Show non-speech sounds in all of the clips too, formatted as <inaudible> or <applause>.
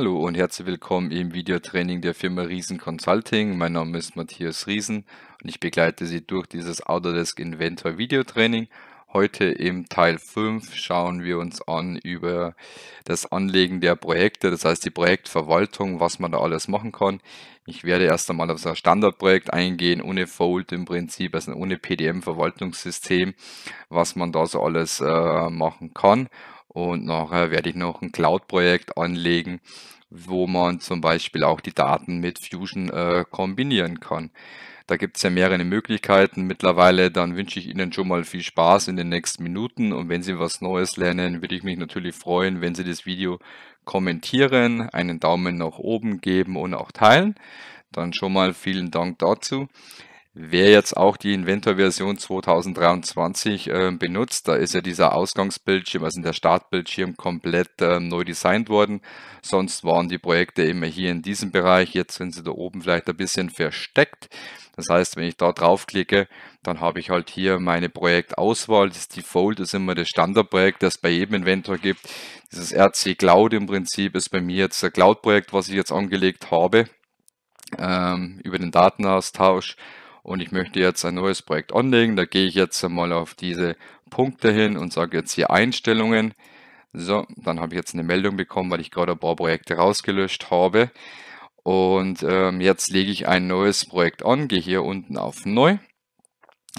Hallo und herzlich willkommen im Videotraining der Firma Riesen Consulting. Mein Name ist Matthias Riesen und ich begleite Sie durch dieses Autodesk Inventor Videotraining. Heute im Teil 5 schauen wir uns an über das Anlegen der Projekte, das heißt die Projektverwaltung, was man da alles machen kann. Ich werde erst einmal auf das Standardprojekt eingehen, ohne Fold im Prinzip, also ohne PDM-Verwaltungssystem, was man da so alles äh, machen kann und nachher werde ich noch ein Cloud-Projekt anlegen, wo man zum Beispiel auch die Daten mit Fusion äh, kombinieren kann. Da gibt es ja mehrere Möglichkeiten mittlerweile. Dann wünsche ich Ihnen schon mal viel Spaß in den nächsten Minuten. Und wenn Sie was Neues lernen, würde ich mich natürlich freuen, wenn Sie das Video kommentieren, einen Daumen nach oben geben und auch teilen. Dann schon mal vielen Dank dazu. Wer jetzt auch die Inventor-Version 2023 äh, benutzt, da ist ja dieser Ausgangsbildschirm, also der Startbildschirm, komplett äh, neu designt worden. Sonst waren die Projekte immer hier in diesem Bereich. Jetzt sind sie da oben vielleicht ein bisschen versteckt. Das heißt, wenn ich da draufklicke, dann habe ich halt hier meine Projektauswahl. Das Default ist immer das Standardprojekt, das es bei jedem Inventor gibt. Dieses RC Cloud im Prinzip ist bei mir jetzt ein Cloud-Projekt, was ich jetzt angelegt habe ähm, über den Datenaustausch und ich möchte jetzt ein neues Projekt anlegen. Da gehe ich jetzt einmal auf diese Punkte hin und sage jetzt hier Einstellungen. So, dann habe ich jetzt eine Meldung bekommen, weil ich gerade ein paar Projekte rausgelöscht habe. Und ähm, jetzt lege ich ein neues Projekt an, gehe hier unten auf Neu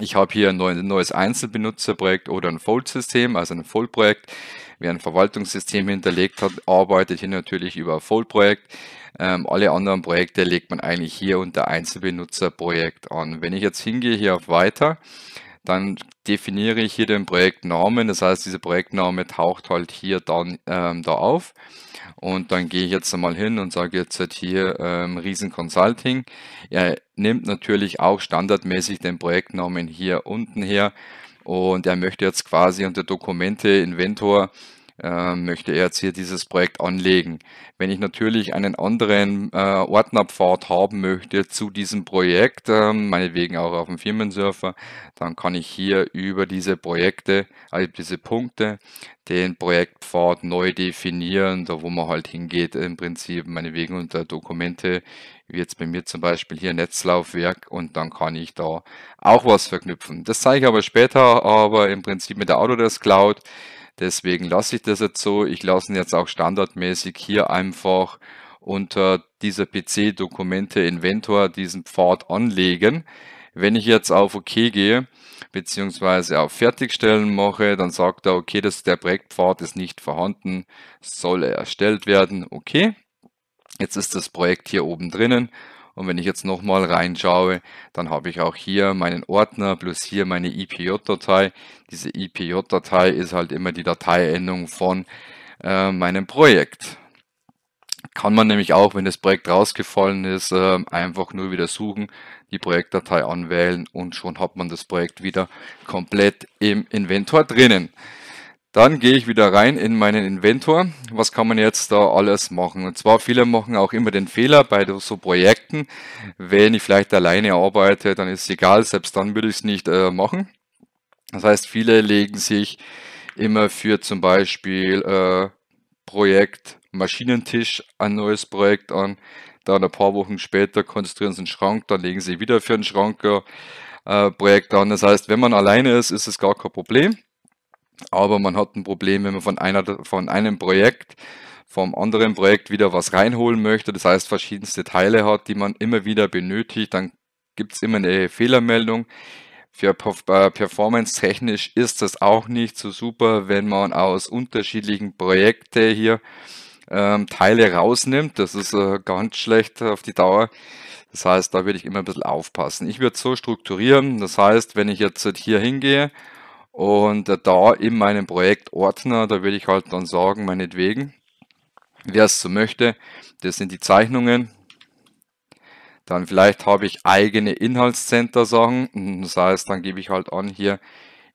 ich habe hier ein neues Einzelbenutzerprojekt oder ein Fold-System, also ein Fold-Projekt. Wer ein Verwaltungssystem hinterlegt hat, arbeitet hier natürlich über Fold-Projekt. Ähm, alle anderen Projekte legt man eigentlich hier unter Einzelbenutzerprojekt an. Wenn ich jetzt hingehe hier auf Weiter, dann definiere ich hier den Projektnamen. Das heißt, dieser Projektname taucht halt hier dann ähm, da auf. Und dann gehe ich jetzt einmal hin und sage jetzt halt hier ähm, Riesen Consulting. Er nimmt natürlich auch standardmäßig den Projektnamen hier unten her und er möchte jetzt quasi unter Dokumente Inventor äh, möchte er jetzt hier dieses Projekt anlegen. Wenn ich natürlich einen anderen äh, Ordnerpfad haben möchte zu diesem Projekt, äh, meinetwegen auch auf dem Firmensurfer, dann kann ich hier über diese Projekte, also diese Punkte, den Projektpfad neu definieren, da wo man halt hingeht, im Prinzip meinetwegen unter Dokumente, wie jetzt bei mir zum Beispiel hier Netzlaufwerk und dann kann ich da auch was verknüpfen. Das zeige ich aber später, aber im Prinzip mit der Autodesk Cloud Deswegen lasse ich das jetzt so. Ich lasse ihn jetzt auch standardmäßig hier einfach unter dieser PC-Dokumente Inventor diesen Pfad anlegen. Wenn ich jetzt auf OK gehe, beziehungsweise auf Fertigstellen mache, dann sagt er, okay, das, der Projektpfad ist nicht vorhanden, soll er erstellt werden, okay. Jetzt ist das Projekt hier oben drinnen und wenn ich jetzt nochmal reinschaue, dann habe ich auch hier meinen Ordner plus hier meine IPJ-Datei. Diese IPJ-Datei ist halt immer die Dateiendung von äh, meinem Projekt. Kann man nämlich auch, wenn das Projekt rausgefallen ist, äh, einfach nur wieder suchen, die Projektdatei anwählen und schon hat man das Projekt wieder komplett im Inventor drinnen. Dann gehe ich wieder rein in meinen Inventor. Was kann man jetzt da alles machen? Und zwar viele machen auch immer den Fehler bei so Projekten. Wenn ich vielleicht alleine arbeite, dann ist es egal, selbst dann würde ich es nicht äh, machen. Das heißt, viele legen sich immer für zum Beispiel äh, Projekt Maschinentisch ein neues Projekt an. Dann ein paar Wochen später konzentrieren sie einen Schrank, dann legen sie wieder für einen Schrank äh, Projekt an. Das heißt, wenn man alleine ist, ist es gar kein Problem. Aber man hat ein Problem, wenn man von, einer, von einem Projekt, vom anderen Projekt wieder was reinholen möchte, das heißt verschiedenste Teile hat, die man immer wieder benötigt, dann gibt es immer eine Fehlermeldung. Für äh, performance-technisch ist das auch nicht so super, wenn man aus unterschiedlichen Projekten hier ähm, Teile rausnimmt. Das ist äh, ganz schlecht auf die Dauer. Das heißt, da würde ich immer ein bisschen aufpassen. Ich würde so strukturieren. Das heißt, wenn ich jetzt hier hingehe und äh, da in meinem Projektordner, da würde ich halt dann sagen, meinetwegen, wer es so möchte, das sind die Zeichnungen. Dann vielleicht habe ich eigene Inhaltscenter-Sachen. Hm, das heißt, dann gebe ich halt an hier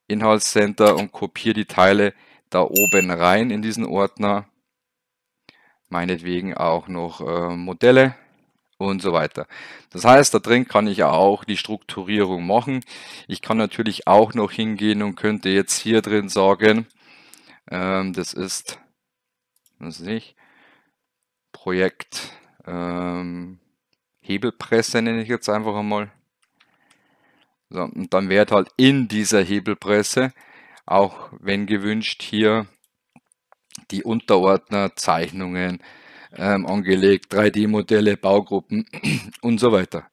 Inhaltscenter und kopiere die Teile da oben rein in diesen Ordner. Meinetwegen auch noch äh, Modelle und so weiter. Das heißt, da drin kann ich auch die Strukturierung machen. Ich kann natürlich auch noch hingehen und könnte jetzt hier drin sagen, ähm, das ist, was weiß ich, Projekt ähm, Hebelpresse nenne ich jetzt einfach einmal. So, und dann wird halt in dieser Hebelpresse, auch wenn gewünscht, hier die Unterordner, Zeichnungen, ähm, angelegt, 3D-Modelle, Baugruppen <clears throat> und so weiter.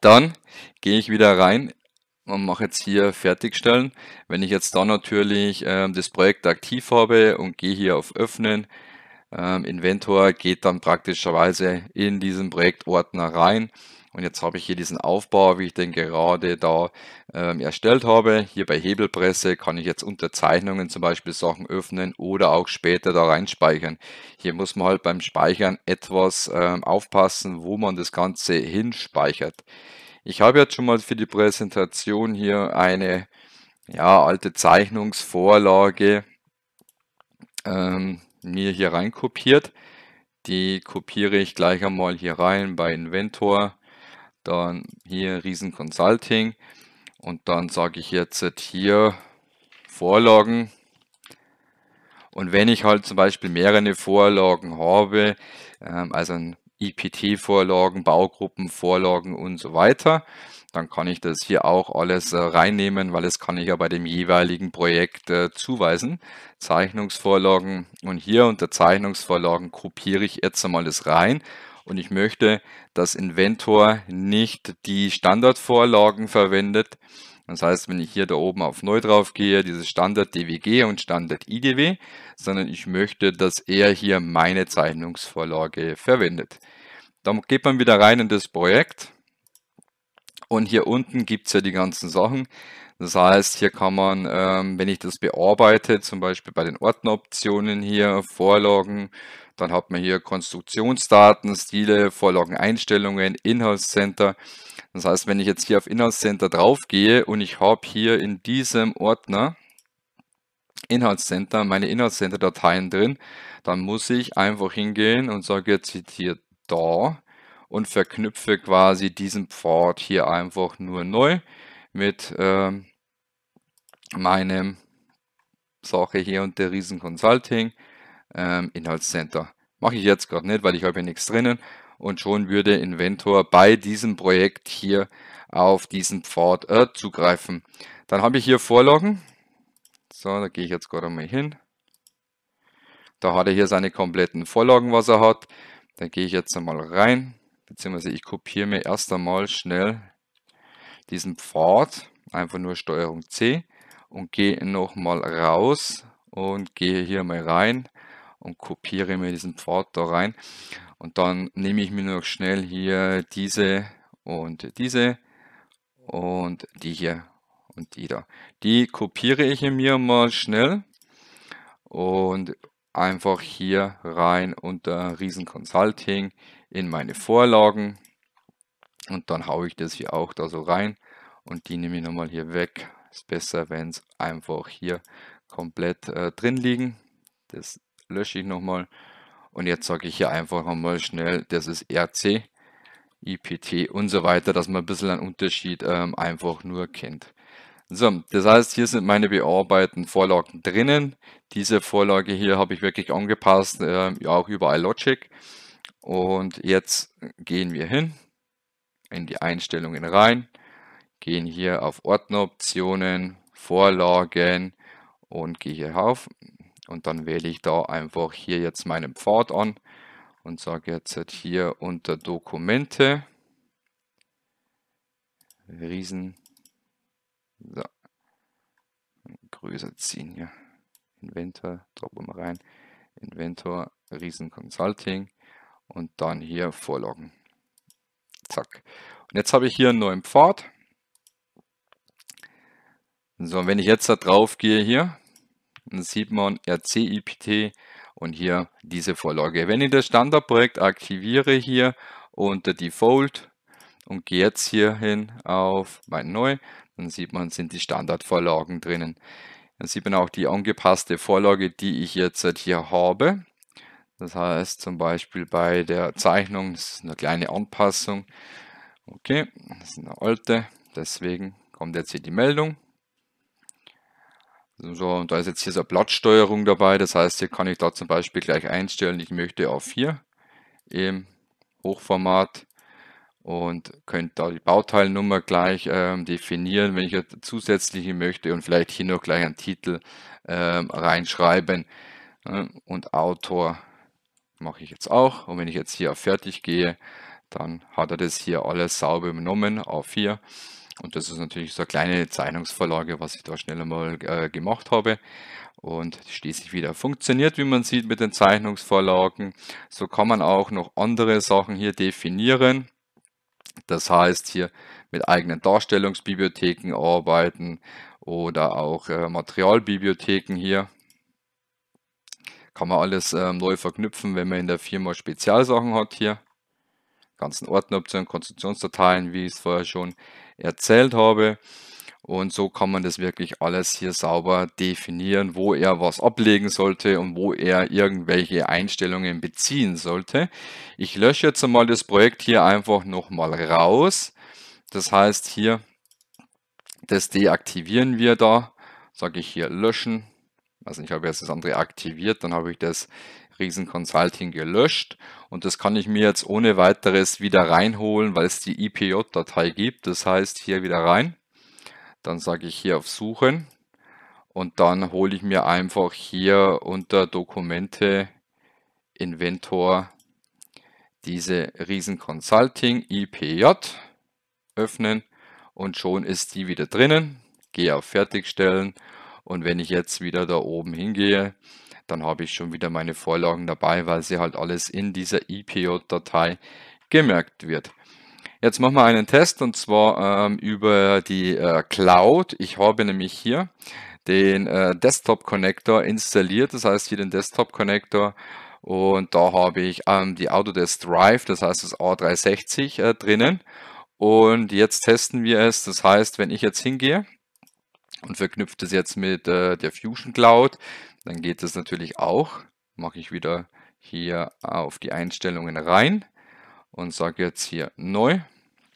Dann gehe ich wieder rein und mache jetzt hier Fertigstellen. Wenn ich jetzt da natürlich ähm, das Projekt aktiv habe und gehe hier auf Öffnen, ähm, Inventor geht dann praktischerweise in diesen Projektordner rein. Und jetzt habe ich hier diesen Aufbau, wie ich den gerade da ähm, erstellt habe. Hier bei Hebelpresse kann ich jetzt unter Zeichnungen zum Beispiel Sachen öffnen oder auch später da reinspeichern. Hier muss man halt beim Speichern etwas ähm, aufpassen, wo man das Ganze hinspeichert. Ich habe jetzt schon mal für die Präsentation hier eine ja, alte Zeichnungsvorlage ähm, mir hier rein kopiert. Die kopiere ich gleich einmal hier rein bei Inventor. Dann hier Riesen Consulting. Und dann sage ich jetzt hier Vorlagen. Und wenn ich halt zum Beispiel mehrere Vorlagen habe, ähm, also ein IPT-Vorlagen, e Baugruppen-Vorlagen und so weiter. Dann kann ich das hier auch alles äh, reinnehmen, weil das kann ich ja bei dem jeweiligen Projekt äh, zuweisen. Zeichnungsvorlagen und hier unter Zeichnungsvorlagen kopiere ich jetzt einmal das rein und ich möchte, dass Inventor nicht die Standardvorlagen verwendet. Das heißt, wenn ich hier da oben auf Neu drauf gehe, dieses Standard DWG und Standard IDW, sondern ich möchte, dass er hier meine Zeichnungsvorlage verwendet. Dann geht man wieder rein in das Projekt. Und hier unten gibt es ja die ganzen Sachen. Das heißt, hier kann man, ähm, wenn ich das bearbeite, zum Beispiel bei den Ordneroptionen hier Vorlagen, dann hat man hier Konstruktionsdaten, Stile, Vorlageneinstellungen, Inhaltscenter. Das heißt, wenn ich jetzt hier auf Inhaltscenter draufgehe und ich habe hier in diesem Ordner Inhaltscenter, meine Inhaltscenter-Dateien drin, dann muss ich einfach hingehen und sage jetzt hier da und verknüpfe quasi diesen Pfad hier einfach nur neu mit ähm, meinem Sache hier und der Riesen Consulting ähm, Inhaltscenter. Mache ich jetzt gerade nicht, weil ich habe hier nichts drinnen und schon würde Inventor bei diesem Projekt hier auf diesen Pfad äh, zugreifen. Dann habe ich hier Vorlagen. So, da gehe ich jetzt gerade mal hin. Da hat er hier seine kompletten Vorlagen, was er hat. Da gehe ich jetzt einmal rein, beziehungsweise ich kopiere mir erst einmal schnell diesen Pfad, einfach nur Steuerung C und gehe nochmal raus und gehe hier mal rein und kopiere mir diesen Pfad da rein. Und dann nehme ich mir noch schnell hier diese und diese und die hier und die da. Die kopiere ich mir mal schnell und einfach hier rein unter Riesen Consulting in meine Vorlagen und dann haue ich das hier auch da so rein und die nehme ich nochmal hier weg. Ist besser, wenn es einfach hier komplett äh, drin liegen. Das lösche ich nochmal und jetzt sage ich hier einfach nochmal schnell, das ist RC, IPT und so weiter, dass man ein bisschen einen Unterschied ähm, einfach nur kennt. So, das heißt, hier sind meine bearbeiteten Vorlagen drinnen. Diese Vorlage hier habe ich wirklich angepasst, äh, ja auch überall Logic. Und jetzt gehen wir hin, in die Einstellungen rein, gehen hier auf Ordneroptionen, Vorlagen und gehe hier auf. Und dann wähle ich da einfach hier jetzt meinen Pfad an und sage jetzt hier unter Dokumente, Riesen Wizard ziehen hier. Inventor, droppen wir rein. Inventor, Riesen Consulting und dann hier vorloggen. Zack. Und jetzt habe ich hier einen neuen Pfad. So, und wenn ich jetzt da drauf gehe hier, dann sieht man RCIPT und hier diese Vorlage. Wenn ich das Standardprojekt aktiviere hier unter Default und gehe jetzt hier hin auf mein Neu, dann sieht man, sind die Standardvorlagen drinnen. Dann sieht man auch die angepasste Vorlage, die ich jetzt hier habe. Das heißt zum Beispiel bei der Zeichnung, das ist eine kleine Anpassung. Okay, das ist eine alte, deswegen kommt jetzt hier die Meldung. So, und da ist jetzt hier so eine Blattsteuerung dabei, das heißt, hier kann ich da zum Beispiel gleich einstellen, ich möchte auf hier im Hochformat und könnt da die Bauteilnummer gleich ähm, definieren, wenn ich zusätzliche möchte und vielleicht hier noch gleich einen Titel ähm, reinschreiben äh, und Autor mache ich jetzt auch und wenn ich jetzt hier auf Fertig gehe, dann hat er das hier alles sauber übernommen, A4 und das ist natürlich so eine kleine Zeichnungsvorlage, was ich da schnell einmal äh, gemacht habe und schließlich wieder funktioniert, wie man sieht mit den Zeichnungsvorlagen. So kann man auch noch andere Sachen hier definieren das heißt, hier mit eigenen Darstellungsbibliotheken arbeiten oder auch äh, Materialbibliotheken hier. Kann man alles äh, neu verknüpfen, wenn man in der Firma Spezialsachen hat hier. Ganzen Ordneroptionen, Konstruktionsdateien, wie ich es vorher schon erzählt habe. Und so kann man das wirklich alles hier sauber definieren, wo er was ablegen sollte und wo er irgendwelche Einstellungen beziehen sollte. Ich lösche jetzt einmal das Projekt hier einfach nochmal raus. Das heißt hier, das deaktivieren wir da. Sage ich hier löschen. Also ich habe jetzt das andere aktiviert, dann habe ich das Riesen Consulting gelöscht und das kann ich mir jetzt ohne weiteres wieder reinholen, weil es die IPJ-Datei gibt. Das heißt hier wieder rein dann sage ich hier auf Suchen und dann hole ich mir einfach hier unter Dokumente Inventor diese Riesen Consulting IPJ öffnen und schon ist die wieder drinnen. Gehe auf Fertigstellen und wenn ich jetzt wieder da oben hingehe, dann habe ich schon wieder meine Vorlagen dabei, weil sie halt alles in dieser IPJ-Datei gemerkt wird. Jetzt machen wir einen Test und zwar ähm, über die äh, Cloud. Ich habe nämlich hier den äh, Desktop Connector installiert, das heißt hier den Desktop Connector und da habe ich ähm, die Autodesk Drive, das heißt das A360 äh, drinnen und jetzt testen wir es, das heißt, wenn ich jetzt hingehe und verknüpfe das jetzt mit äh, der Fusion Cloud, dann geht das natürlich auch, mache ich wieder hier auf die Einstellungen rein und sage jetzt hier neu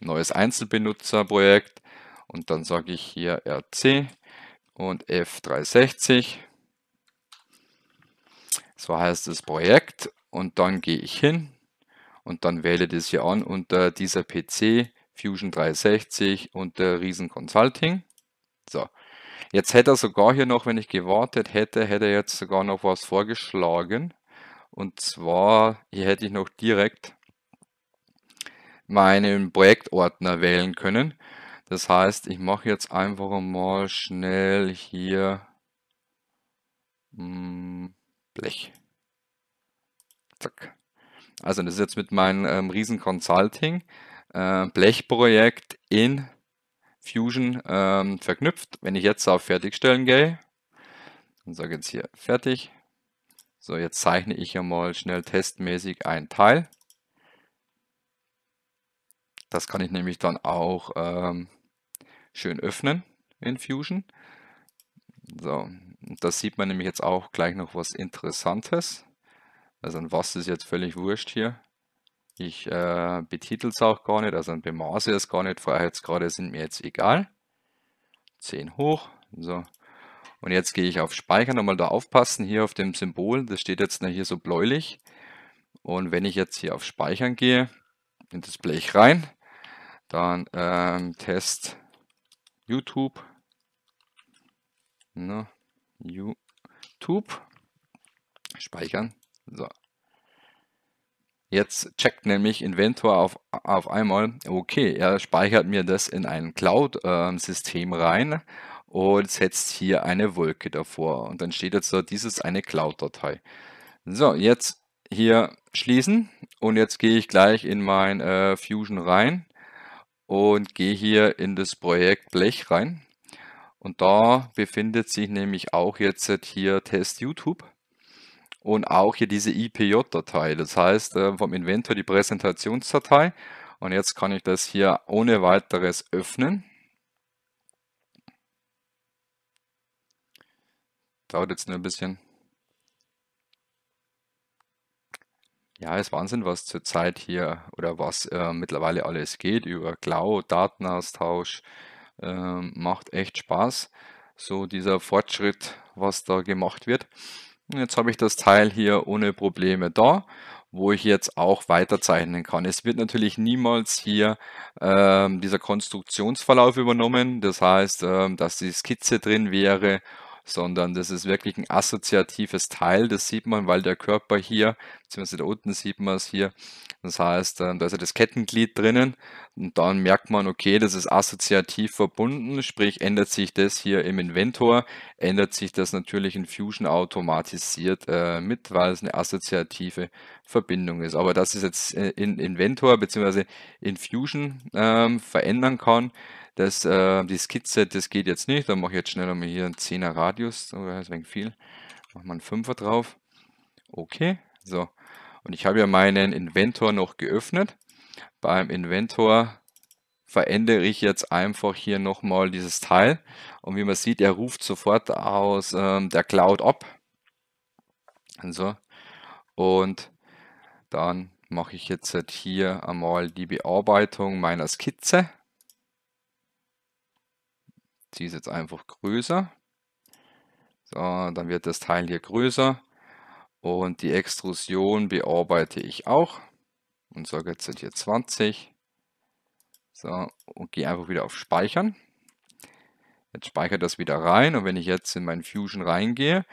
neues Einzelbenutzerprojekt und dann sage ich hier RC und F360. So heißt das Projekt und dann gehe ich hin und dann wähle das hier an unter dieser PC Fusion 360 unter Riesen Consulting. So, jetzt hätte er sogar hier noch, wenn ich gewartet hätte, hätte er jetzt sogar noch was vorgeschlagen. Und zwar, hier hätte ich noch direkt meinen Projektordner wählen können. Das heißt, ich mache jetzt einfach mal schnell hier hm, Blech. Zack. Also das ist jetzt mit meinem ähm, Riesen Consulting äh, Blechprojekt in Fusion ähm, verknüpft. Wenn ich jetzt auf Fertigstellen gehe und sage jetzt hier fertig. So, jetzt zeichne ich ja mal schnell testmäßig ein Teil. Das kann ich nämlich dann auch ähm, schön öffnen in Fusion. So, das sieht man nämlich jetzt auch gleich noch was Interessantes. Also ein was ist jetzt völlig wurscht hier. Ich äh, betitel es auch gar nicht, also ein bemaße es gar nicht. Freiheitsgrade sind mir jetzt egal. 10 hoch. So. Und jetzt gehe ich auf Speichern. Nochmal da aufpassen, hier auf dem Symbol, das steht jetzt hier so bläulich. Und wenn ich jetzt hier auf Speichern gehe, in das Blech rein, dann ähm, Test YouTube. Ne? YouTube. Speichern. So. Jetzt checkt nämlich Inventor auf, auf einmal, okay, er speichert mir das in ein Cloud-System ähm, rein und setzt hier eine Wolke davor. Und dann steht jetzt so, dieses eine Cloud-Datei. So, jetzt hier schließen und jetzt gehe ich gleich in mein äh, Fusion rein und gehe hier in das Projekt Blech rein. Und da befindet sich nämlich auch jetzt hier Test YouTube und auch hier diese IPJ-Datei. Das heißt äh, vom Inventor die Präsentationsdatei. Und jetzt kann ich das hier ohne weiteres öffnen. Dauert jetzt nur ein bisschen. Ja, ist Wahnsinn, was zurzeit hier oder was äh, mittlerweile alles geht über Cloud, Datenaustausch. Ähm, macht echt Spaß, so dieser Fortschritt, was da gemacht wird. jetzt habe ich das Teil hier ohne Probleme da, wo ich jetzt auch weiterzeichnen kann. Es wird natürlich niemals hier ähm, dieser Konstruktionsverlauf übernommen, das heißt, ähm, dass die Skizze drin wäre sondern das ist wirklich ein assoziatives Teil. Das sieht man, weil der Körper hier, beziehungsweise da unten sieht man es hier, das heißt, äh, da ist ja das Kettenglied drinnen und dann merkt man, okay, das ist assoziativ verbunden, sprich ändert sich das hier im Inventor, ändert sich das natürlich in Fusion automatisiert äh, mit, weil es eine assoziative Verbindung ist. Aber dass es jetzt äh, in Inventor bzw. in Fusion ähm, verändern kann, das, äh, die Skizze, das geht jetzt nicht. Dann mache ich jetzt schnell mal hier einen 10er Radius. Oh, das ist viel. Machen wir einen 5er drauf. Okay, so. Und ich habe ja meinen Inventor noch geöffnet. Beim Inventor verändere ich jetzt einfach hier nochmal dieses Teil. Und wie man sieht, er ruft sofort aus ähm, der Cloud ab. Und so. Und dann mache ich jetzt halt hier einmal die Bearbeitung meiner Skizze. Die ist jetzt einfach größer. So, dann wird das Teil hier größer. Und die Extrusion bearbeite ich auch. Und sage jetzt sind hier 20. So, und gehe einfach wieder auf Speichern. Jetzt speichert das wieder rein. Und wenn ich jetzt in meinen Fusion reingehe,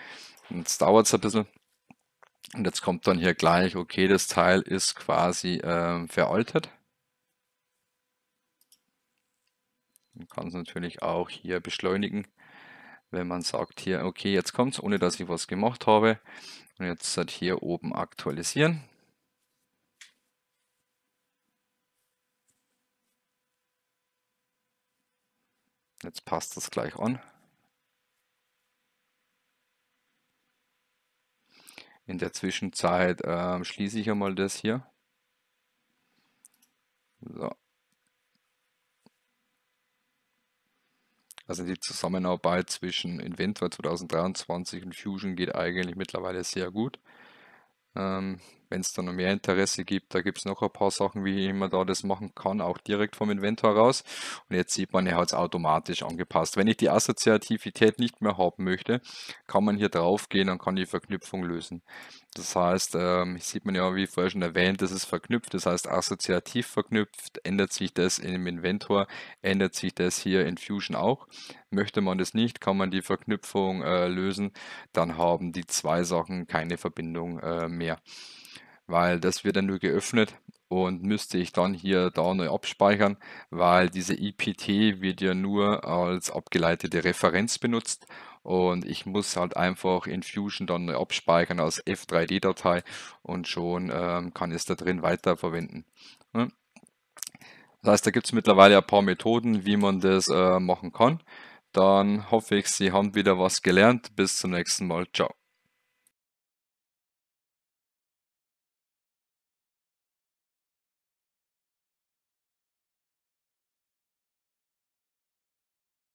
jetzt dauert es ein bisschen. Und jetzt kommt dann hier gleich, okay, das Teil ist quasi äh, veraltet. Man kann es natürlich auch hier beschleunigen, wenn man sagt hier, okay, jetzt kommt es, ohne dass ich was gemacht habe. Und jetzt halt hier oben aktualisieren. Jetzt passt das gleich an. In der Zwischenzeit äh, schließe ich einmal das hier. So, Also die Zusammenarbeit zwischen Inventor 2023 und Fusion geht eigentlich mittlerweile sehr gut. Ähm, wenn es dann noch mehr Interesse gibt, da gibt es noch ein paar Sachen, wie man da das machen kann, auch direkt vom Inventor raus. Und jetzt sieht man, er hat es automatisch angepasst. Wenn ich die Assoziativität nicht mehr haben möchte, kann man hier drauf gehen und kann die Verknüpfung lösen. Das heißt, ähm, sieht man ja, wie vorher schon erwähnt, das ist verknüpft, das heißt assoziativ verknüpft, ändert sich das im Inventor, ändert sich das hier in Fusion auch. Möchte man das nicht, kann man die Verknüpfung äh, lösen, dann haben die zwei Sachen keine Verbindung äh, mehr weil das wird dann nur geöffnet und müsste ich dann hier da neu abspeichern, weil diese IPT wird ja nur als abgeleitete Referenz benutzt und ich muss halt einfach in Fusion dann neu abspeichern als F3D-Datei und schon ähm, kann ich es da drin weiterverwenden. Ne? Das heißt, da gibt es mittlerweile ein paar Methoden, wie man das äh, machen kann. Dann hoffe ich, Sie haben wieder was gelernt. Bis zum nächsten Mal. Ciao.